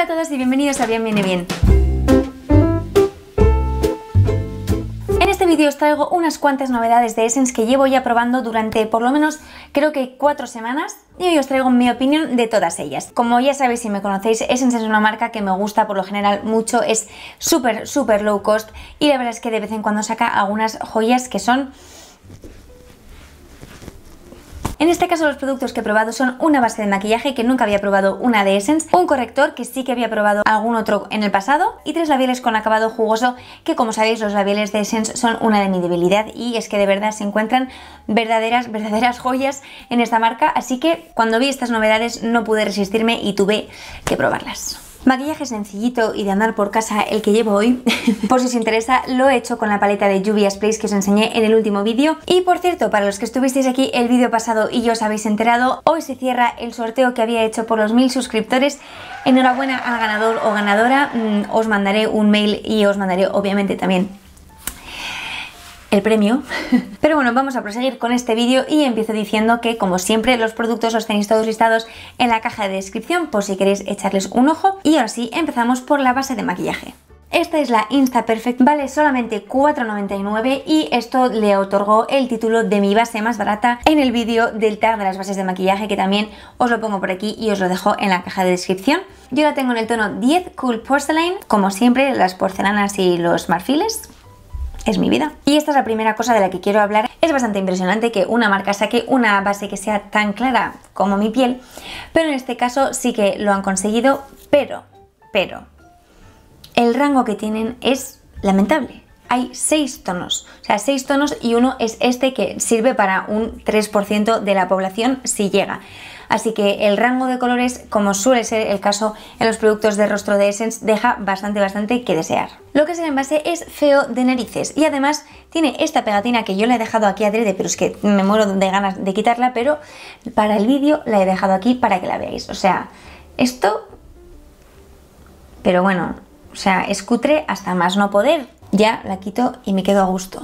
Hola a todos y bienvenidos a Bien Viene Bien. En este vídeo os traigo unas cuantas novedades de Essence que llevo ya probando durante por lo menos creo que cuatro semanas y hoy os traigo mi opinión de todas ellas. Como ya sabéis si me conocéis, Essence es una marca que me gusta por lo general mucho, es súper súper low cost y la verdad es que de vez en cuando saca algunas joyas que son en este caso los productos que he probado son una base de maquillaje que nunca había probado una de Essence, un corrector que sí que había probado algún otro en el pasado y tres labiales con acabado jugoso que como sabéis los labiales de Essence son una de mi debilidad y es que de verdad se encuentran verdaderas, verdaderas joyas en esta marca así que cuando vi estas novedades no pude resistirme y tuve que probarlas. Maquillaje sencillito y de andar por casa el que llevo hoy. por si os interesa, lo he hecho con la paleta de Lluvias Place que os enseñé en el último vídeo. Y por cierto, para los que estuvisteis aquí el vídeo pasado y ya os habéis enterado, hoy se cierra el sorteo que había hecho por los mil suscriptores. Enhorabuena al ganador o ganadora. Mm, os mandaré un mail y os mandaré obviamente también el premio. Pero bueno, vamos a proseguir con este vídeo y empiezo diciendo que como siempre los productos os tenéis todos listados en la caja de descripción por si queréis echarles un ojo y ahora sí empezamos por la base de maquillaje. Esta es la Insta Perfect, vale solamente $4.99 y esto le otorgó el título de mi base más barata en el vídeo del tag de las bases de maquillaje que también os lo pongo por aquí y os lo dejo en la caja de descripción. Yo la tengo en el tono 10 Cool Porcelain, como siempre las porcelanas y los marfiles es mi vida. Y esta es la primera cosa de la que quiero hablar. Es bastante impresionante que una marca saque una base que sea tan clara como mi piel, pero en este caso sí que lo han conseguido, pero, pero, el rango que tienen es lamentable hay seis tonos, o sea, seis tonos y uno es este que sirve para un 3% de la población si llega así que el rango de colores, como suele ser el caso en los productos de rostro de Essence, deja bastante, bastante que desear. Lo que es el envase es feo de narices y además tiene esta pegatina que yo le he dejado aquí adrede, pero es que me muero de ganas de quitarla, pero para el vídeo la he dejado aquí para que la veáis. O sea, esto... Pero bueno, o sea, es cutre hasta más no poder. Ya la quito y me quedo a gusto.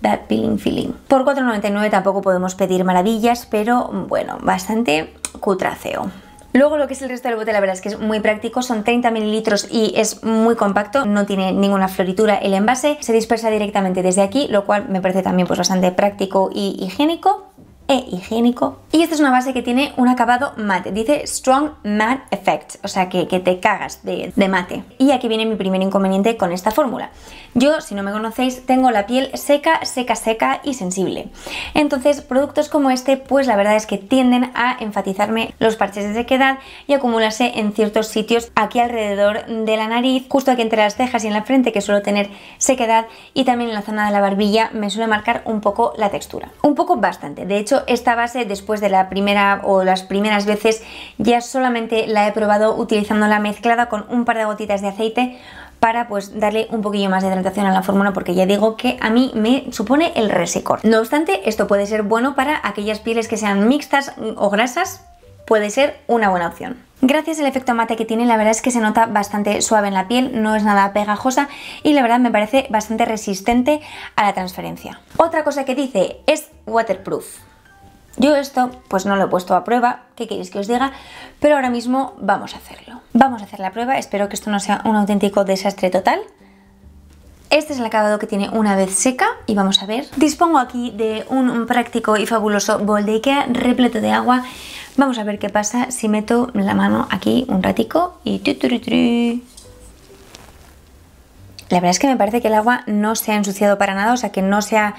That feeling feeling. Por 4,99 tampoco podemos pedir maravillas, pero bueno, bastante cutráceo. Luego lo que es el resto del bote la verdad es que es muy práctico, son 30 mililitros y es muy compacto, no tiene ninguna floritura el envase, se dispersa directamente desde aquí, lo cual me parece también pues, bastante práctico y higiénico e higiénico y esta es una base que tiene un acabado mate, dice Strong Matte Effect, o sea que, te cagas de, de, mate. Y aquí viene mi primer inconveniente con esta fórmula. Yo, si no me conocéis, tengo la piel seca, seca, seca y sensible. Entonces, productos como este, pues la verdad es que tienden a enfatizarme los parches de sequedad y acumularse en ciertos sitios aquí alrededor de la nariz, justo aquí entre las cejas y en la frente, que suelo tener sequedad, y también en la zona de la barbilla me suele marcar un poco la textura. Un poco bastante. De hecho, esta base después de la primera o las primeras veces ya solamente la he probado utilizando la mezclada con un par de gotitas de aceite para pues darle un poquillo más de hidratación a la fórmula porque ya digo que a mí me supone el resecor. No obstante, esto puede ser bueno para aquellas pieles que sean mixtas o grasas, puede ser una buena opción. Gracias al efecto mate que tiene, la verdad es que se nota bastante suave en la piel, no es nada pegajosa y la verdad me parece bastante resistente a la transferencia. Otra cosa que dice es waterproof. Yo esto pues no lo he puesto a prueba, ¿qué queréis que os diga? Pero ahora mismo vamos a hacerlo. Vamos a hacer la prueba, espero que esto no sea un auténtico desastre total. Este es el acabado que tiene una vez seca y vamos a ver. Dispongo aquí de un práctico y fabuloso bol de Ikea repleto de agua. Vamos a ver qué pasa si meto la mano aquí un ratico y... La verdad es que me parece que el agua no se ha ensuciado para nada, o sea que no se ha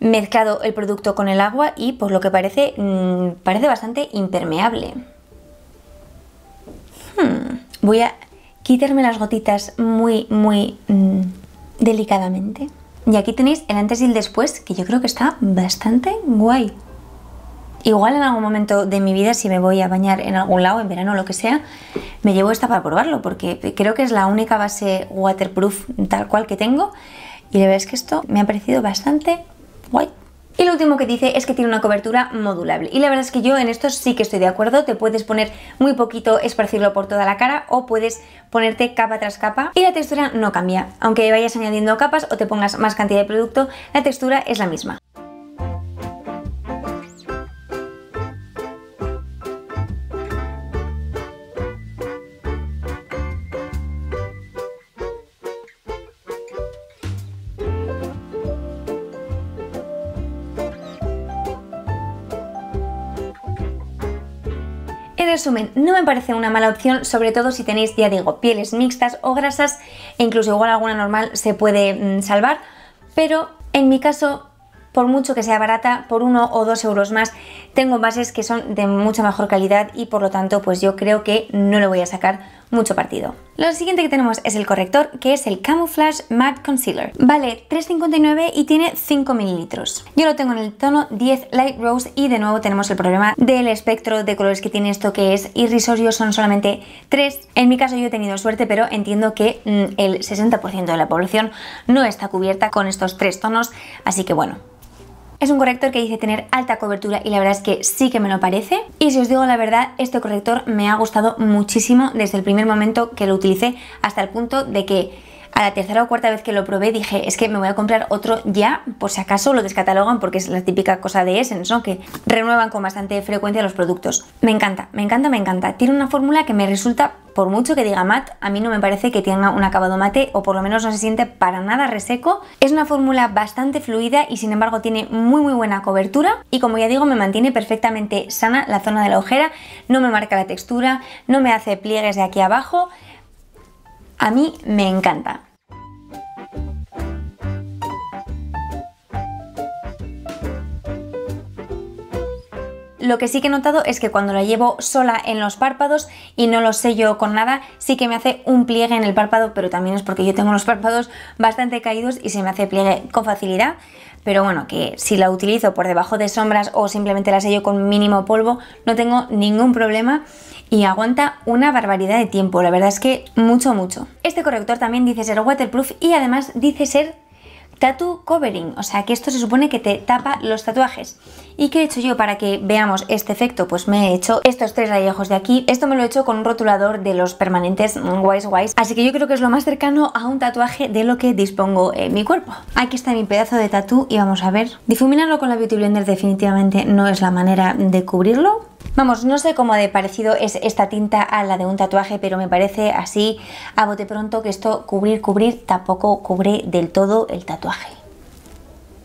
mezclado el producto con el agua y por lo que parece, mm, parece bastante impermeable. Hmm, voy a quitarme las gotitas muy, muy mm, delicadamente. Y aquí tenéis el antes y el después, que yo creo que está bastante guay. Igual en algún momento de mi vida, si me voy a bañar en algún lado, en verano o lo que sea, me llevo esta para probarlo, porque creo que es la única base waterproof tal cual que tengo. Y la verdad que esto me ha parecido bastante y lo último que dice es que tiene una cobertura modulable. Y la verdad es que yo en esto sí que estoy de acuerdo. Te puedes poner muy poquito, esparcirlo por toda la cara o puedes ponerte capa tras capa. Y la textura no cambia. Aunque vayas añadiendo capas o te pongas más cantidad de producto, la textura es la misma. resumen, no me parece una mala opción, sobre todo si tenéis, ya digo, pieles mixtas o grasas, e incluso igual alguna normal se puede mm, salvar, pero en mi caso por mucho que sea barata, por uno o dos euros más, tengo bases que son de mucha mejor calidad y por lo tanto pues yo creo que no le voy a sacar mucho partido. Lo siguiente que tenemos es el corrector, que es el Camouflage Matte Concealer. Vale 3,59 y tiene 5 mililitros. Yo lo tengo en el tono 10 Light Rose y de nuevo tenemos el problema del espectro de colores que tiene esto, que es irrisorio, son solamente 3. En mi caso yo he tenido suerte, pero entiendo que mm, el 60% de la población no está cubierta con estos tres tonos, así que bueno, es un corrector que dice tener alta cobertura y la verdad es que sí que me lo parece. Y si os digo la verdad, este corrector me ha gustado muchísimo desde el primer momento que lo utilicé hasta el punto de que a la tercera o cuarta vez que lo probé dije, es que me voy a comprar otro ya, por si acaso lo descatalogan, porque es la típica cosa de Essence, ¿no? Que renuevan con bastante frecuencia los productos. Me encanta, me encanta, me encanta. Tiene una fórmula que me resulta por mucho que diga mat, a mí no me parece que tenga un acabado mate o por lo menos no se siente para nada reseco. Es una fórmula bastante fluida y sin embargo tiene muy muy buena cobertura y como ya digo me mantiene perfectamente sana la zona de la ojera, no me marca la textura, no me hace pliegues de aquí abajo. A mí me encanta. Lo que sí que he notado es que cuando la llevo sola en los párpados y no lo sello con nada, sí que me hace un pliegue en el párpado, pero también es porque yo tengo los párpados bastante caídos y se me hace pliegue con facilidad. Pero bueno, que si la utilizo por debajo de sombras o simplemente la sello con mínimo polvo, no tengo ningún problema y aguanta una barbaridad de tiempo, la verdad es que mucho, mucho. Este corrector también dice ser waterproof y además dice ser tattoo covering, o sea que esto se supone que te tapa los tatuajes. ¿Y qué he hecho yo para que veamos este efecto? Pues me he hecho estos tres rayejos de aquí, esto me lo he hecho con un rotulador de los permanentes mm, Wise Wise, así que yo creo que es lo más cercano a un tatuaje de lo que dispongo en mi cuerpo. Aquí está mi pedazo de tatú y vamos a ver. Difuminarlo con la Beauty Blender definitivamente no es la manera de cubrirlo, Vamos, no sé cómo de parecido es esta tinta a la de un tatuaje, pero me parece así a bote pronto que esto cubrir, cubrir, tampoco cubre del todo el tatuaje.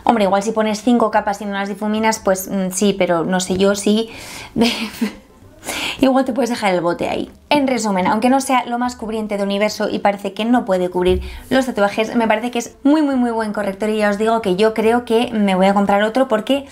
Hombre, igual si pones cinco capas y no las difuminas, pues mm, sí, pero no sé yo si... igual te puedes dejar el bote ahí. En resumen, aunque no sea lo más cubriente del universo y parece que no puede cubrir los tatuajes, me parece que es muy muy muy buen corrector y ya os digo que yo creo que me voy a comprar otro porque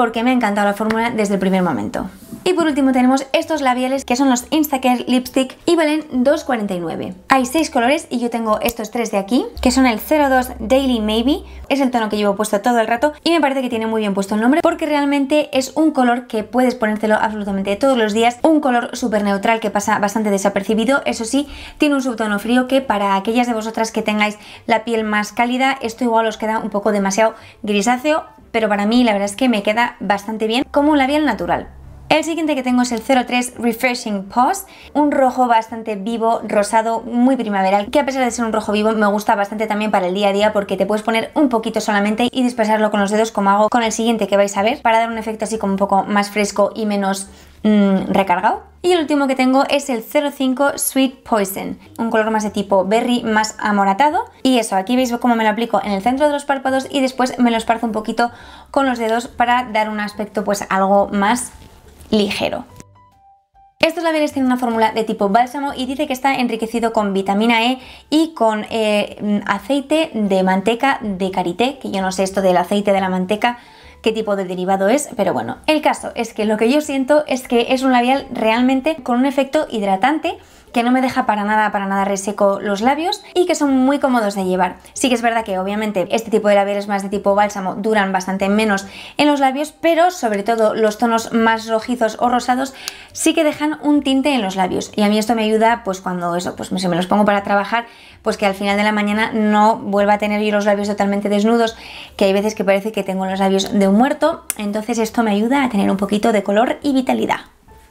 porque me ha encantado la fórmula desde el primer momento. Y por último tenemos estos labiales que son los Instacare Lipstick y valen 2,49. Hay 6 colores y yo tengo estos tres de aquí, que son el 02 Daily Maybe, es el tono que llevo puesto todo el rato y me parece que tiene muy bien puesto el nombre porque realmente es un color que puedes ponértelo absolutamente todos los días, un color súper neutral que pasa bastante desapercibido, eso sí, tiene un subtono frío que para aquellas de vosotras que tengáis la piel más cálida, esto igual os queda un poco demasiado grisáceo, pero para mí la verdad es que me queda bastante bien como un labial natural. El siguiente que tengo es el 03 Refreshing Pause, un rojo bastante vivo, rosado, muy primaveral, que a pesar de ser un rojo vivo me gusta bastante también para el día a día porque te puedes poner un poquito solamente y dispersarlo con los dedos como hago con el siguiente que vais a ver para dar un efecto así como un poco más fresco y menos mm, recargado. Y el último que tengo es el 05 Sweet Poison, un color más de tipo berry, más amoratado. Y eso, aquí veis cómo me lo aplico en el centro de los párpados y después me lo esparzo un poquito con los dedos para dar un aspecto pues algo más ligero. Estos labiales tienen una fórmula de tipo bálsamo y dice que está enriquecido con vitamina E y con eh, aceite de manteca de karité, que yo no sé esto del aceite de la manteca, qué tipo de derivado es, pero bueno, el caso es que lo que yo siento es que es un labial realmente con un efecto hidratante que no me deja para nada, para nada reseco los labios y que son muy cómodos de llevar. Sí que es verdad que obviamente este tipo de labiales más de tipo bálsamo duran bastante menos en los labios, pero sobre todo los tonos más rojizos o rosados sí que dejan un tinte en los labios y a mí esto me ayuda pues cuando eso, pues si me los pongo para trabajar, pues que al final de la mañana no vuelva a tener yo los labios totalmente desnudos, que hay veces que parece que tengo los labios de un muerto, entonces esto me ayuda a tener un poquito de color y vitalidad.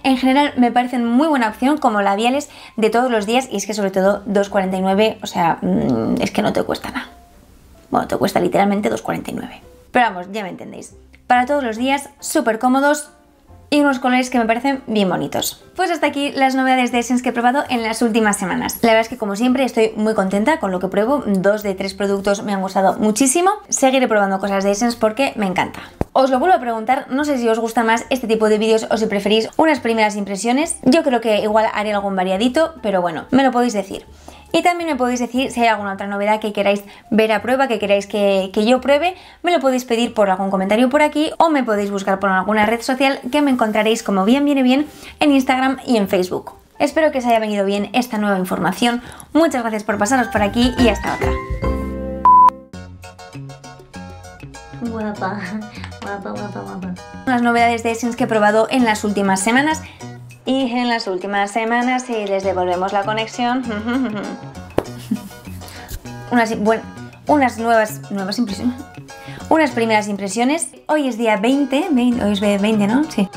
En general me parecen muy buena opción como labiales de todos los días y es que sobre todo 2,49, o sea, mm, es que no te cuesta nada. Bueno, te cuesta literalmente 2,49. Pero vamos, ya me entendéis. Para todos los días, súper cómodos, y unos colores que me parecen bien bonitos. Pues hasta aquí las novedades de Essence que he probado en las últimas semanas. La verdad es que como siempre estoy muy contenta con lo que pruebo, dos de tres productos me han gustado muchísimo. Seguiré probando cosas de Essence porque me encanta. Os lo vuelvo a preguntar, no sé si os gusta más este tipo de vídeos o si preferís unas primeras impresiones. Yo creo que igual haré algún variadito, pero bueno, me lo podéis decir. Y también me podéis decir si hay alguna otra novedad que queráis ver a prueba, que queráis que, yo pruebe, me lo podéis pedir por algún comentario por aquí o me podéis buscar por alguna red social que me encontraréis como bien viene bien en Instagram y en Facebook. Espero que os haya venido bien esta nueva información. Muchas gracias por pasaros por aquí y hasta otra. Las novedades de Essence que he probado en las últimas semanas y en las últimas semanas si les devolvemos la conexión unas, unas nuevas, nuevas impresiones unas primeras impresiones hoy es día 20, 20 hoy es 20 ¿no? sí